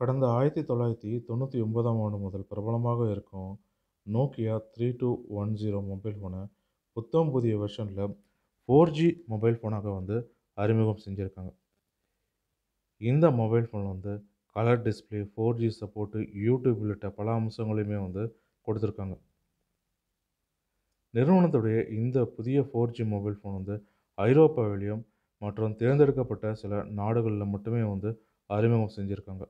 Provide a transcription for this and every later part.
கடந்த ஆயிரத்தி தொள்ளாயிரத்தி தொண்ணூற்றி ஒன்பதாம் ஆண்டு முதல் பிரபலமாக இருக்கும் Nokia three two one zero mobile ஃபோனை புத்தம் புதிய வெர்ஷனில் ஃபோர் ஜி மொபைல் ஃபோனாக வந்து அறிமுகம் செஞ்சுருக்காங்க இந்த மொபைல் ஃபோன் வந்து colour display four G support YouTube உள்ளிட்ட பல அம்சங்களையுமே வந்து கொடுத்துருக்காங்க நிறுவனத்துடைய இந்த புதிய ஃபோர் ஜி மொபைல் ஃபோன் வந்து ஐரோப்பாவிலையும் மற்றும் தேர்ந்தெடுக்கப்பட்ட சில நாடுகளில் மட்டுமே வந்து அறிமுகம் செஞ்சுருக்காங்க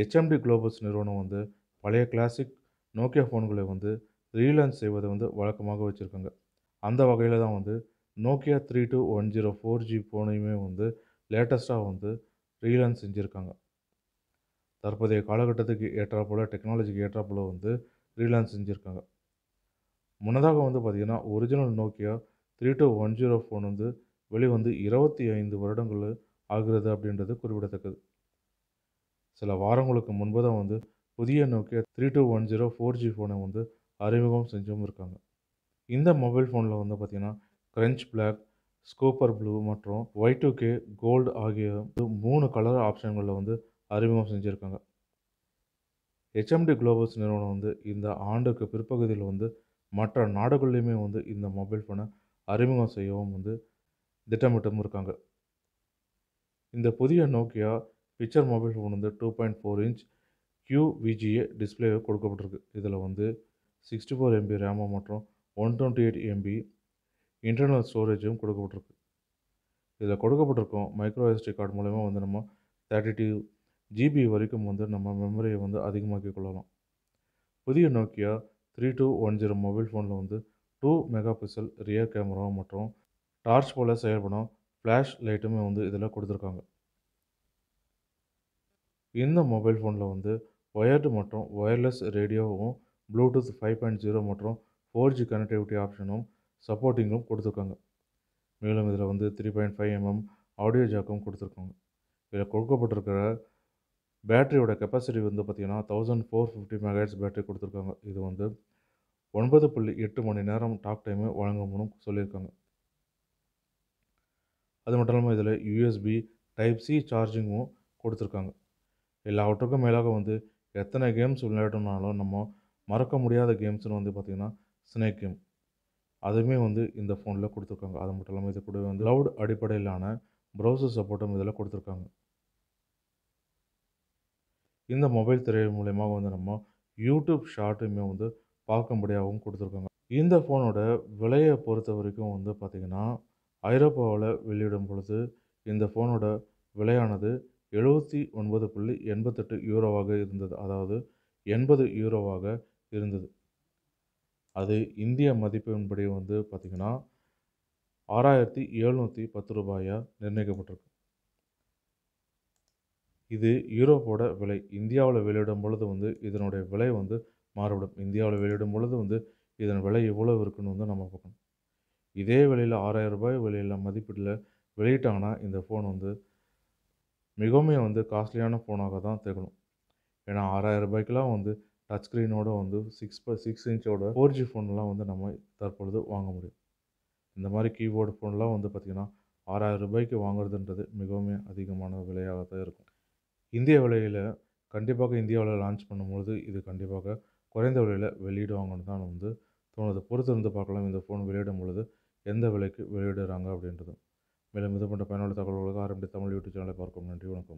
ஹெச்எம்டி குளோபல்ஸ் நிறுவனம் வந்து பழைய கிளாசிக் நோக்கியா ஃபோன்களை வந்து ரீலான்ச் செய்வதை வந்து வழக்கமாக வச்சுருக்காங்க அந்த வகையில் தான் வந்து Nokia three two one zero four G ஃபோனையுமே வந்து லேட்டஸ்ட்டாக வந்து ரீலான்ச் செஞ்சுருக்காங்க தற்போதைய காலகட்டத்துக்கு ஏற்றாப்போல் டெக்னாலஜிக்கு ஏற்றாப்போல் வந்து ரீலான்ச் செஞ்சுருக்காங்க முன்னதாக வந்து பார்த்திங்கன்னா original Nokia three two one zero phone வந்து வெளிவந்து இருபத்தி ஐந்து வருடங்கள் ஆகிறது அப்படின்றது குறிப்பிடத்தக்கது சில வாரங்களுக்கு முன்பு தான் வந்து புதிய Nokia three two one zero four G ஃபோனை வந்து அறிமுகம் செஞ்சும் இருக்காங்க இந்த மொபைல் ஃபோனில் வந்து பார்த்திங்கன்னா க்ரன்ச் பிளாக் ஸ்கூப்பர் ப்ளூ மற்றும் ஒய் டூ கே கோல்டு ஆகிய மூணு கலர் ஆப்ஷன்களில் வந்து அறிமுகம் செஞ்சுருக்காங்க ஹெச்எம்டி குளோபல்ஸ் நிறுவனம் வந்து இந்த ஆண்டுக்கு பிற்பகுதியில் வந்து மற்ற நாடுகள்லையுமே வந்து இந்த மொபைல் ஃபோனை அறிமுகம் செய்யவும் வந்து திட்டமிட்டும் இருக்காங்க இந்த புதிய நோக்கியா பிக்சர் மொபைல் ஃபோன் வந்து two point four inch VGA display கொடுக்கப்பட்டிருக்கு இதில் வந்து சிக்ஸ்டி ஃபோர் எம்பி ரேமோ மற்றும் one twenty eight MB internal ஸ்டோரேஜும் கொடுக்கப்பட்டிருக்கு இதில் கொடுக்கப்பட்டிருக்கோம் மைக்ரோ எஸ்டி கார்டு மூலயமா வந்து நம்ம தேர்ட்டி டூ ஜிபி வரைக்கும் வந்து நம்ம மெமரியை வந்து அதிகமாக்கி கொள்ளலாம் புதிய Nokia three two one zero mobile ஃபோனில் வந்து two megapixel rear camera மற்றும் டார்ச் போல் செயல்படும் ஃப்ளாஷ் லைட்டுமே வந்து இதில் கொடுத்துருக்காங்க இந்த மொபைல் ஃபோனில் வந்து ஒயர்டு மற்றும் ஒயர்லெஸ் ரேடியோவும் ப்ளூடூத் ஃபைவ் பாயிண்ட் ஜீரோ மற்றும் ஃபோர் ஜி கனெக்டிவிட்டி ஆப்ஷனும் சப்போர்ட்டிங்கும் கொடுத்துருக்காங்க மேலும் இதில் வந்து three point five MM audio ஜாக்கும் கொடுத்துருக்காங்க இதில் கொடுக்கப்பட்டிருக்கிற பேட்டரியோட கெப்பாசிட்டி வந்து பார்த்திங்கன்னா தௌசண்ட் ஃபோர் ஃபிஃப்டி மெகாட்ஸ் பேட்டரி கொடுத்துருக்காங்க இது வந்து ஒன்பது புள்ளி எட்டு மணி நேரம் டாக் டைமு வழங்கும்னு சொல்லியிருக்காங்க அது மட்டும் இல்லாமல் இதில் யூஎஸ்பி டைப் சி சார்ஜிங்கும் கொடுத்துருக்காங்க எல்லாவற்றுக்கும் மேலாக வந்து எத்தனை கேம்ஸ் விளையாடணும்னாலும் நம்ம மறக்க முடியாத கேம்ஸ்னு வந்து பார்த்திங்கன்னா ஸ்னேக் கேம் அதுவுமே வந்து இந்த ஃபோனில் கொடுத்துருக்காங்க அது மட்டும் இல்லாமல் இது கூட வந்து க்ளவுட் அடிப்படையிலான ப்ரௌசர் சப்போர்ட்டும் இதில் கொடுத்துருக்காங்க இந்த மொபைல் திரையின் மூலயமா வந்து நம்ம யூடியூப் ஷார்ட்டுமே வந்து பார்க்கும்படியாகவும் கொடுத்துருக்காங்க இந்த ஃபோனோட விலையை பொறுத்த வரைக்கும் வந்து பார்த்திங்கன்னா ஐரோப்பாவில் வெளியிடும் பொழுது இந்த ஃபோனோட விலையானது எழுபத்தி ஒன்பது புள்ளி எண்பத்தெட்டு யூரோவாக இருந்தது அதாவது எண்பது யூரோவாக இருந்தது அது இந்திய மதிப்பின்படி வந்து பார்த்திங்கன்னா ஆறாயிரத்தி எழுநூற்றி பத்து ரூபாயாக நிர்ணயிக்கப்பட்டிருக்கு இது யூரோப்போட விலை இந்தியாவில் வெளியிடும் பொழுது வந்து இதனுடைய விலை வந்து மாறுபடும் இந்தியாவில் வெளியிடும் பொழுது வந்து இதன் விலை எவ்வளோ இருக்குன்னு வந்து நம்ம பார்க்கணும் இதே விலையில் ஆறாயிரம் ரூபாய் விலையில் மதிப்பீட்டில் வெளியிட்டாங்கன்னா இந்த ஃபோன் வந்து மிகவும் வந்து காஸ்ட்லியான ஃபோனாக தான் தெரியும் ஏன்னா ஆறாயிரம் ரூபாய்க்கெலாம் வந்து டச் ஸ்க்ரீனோட வந்து சிக்ஸ் ப சிக்ஸ் இன்ச்சோட ஃபோர் ஜி ஃபோன்லாம் வந்து நம்ம தற்பொழுது வாங்க முடியும் இந்த மாதிரி கீபோர்டு ஃபோன்லாம் வந்து பார்த்திங்கன்னா ஆறாயிரம் ரூபாய்க்கு வாங்குறதுன்றது மிகவும் அதிகமான விலையாக தான் இருக்கும் இந்திய விலையில் கண்டிப்பாக இந்தியாவில் லான்ச் பண்ணும்பொழுது இது கண்டிப்பாக குறைந்த விலையில் வெளியிடுவாங்கன்னு தான் வந்து தோணுது பொறுத்து இருந்து பார்க்கலாம் இந்த ஃபோன் வெளியிடும் பொழுது எந்த விலைக்கு வெளியிடுறாங்க அப்படின்றது மேலும் இது போன்ற பயனுள்ள தகவல்களுக்கு ஆரம்பி தமிழ் யூடியூப் சேனலை பார்க்கும் நன்றி வணக்கம்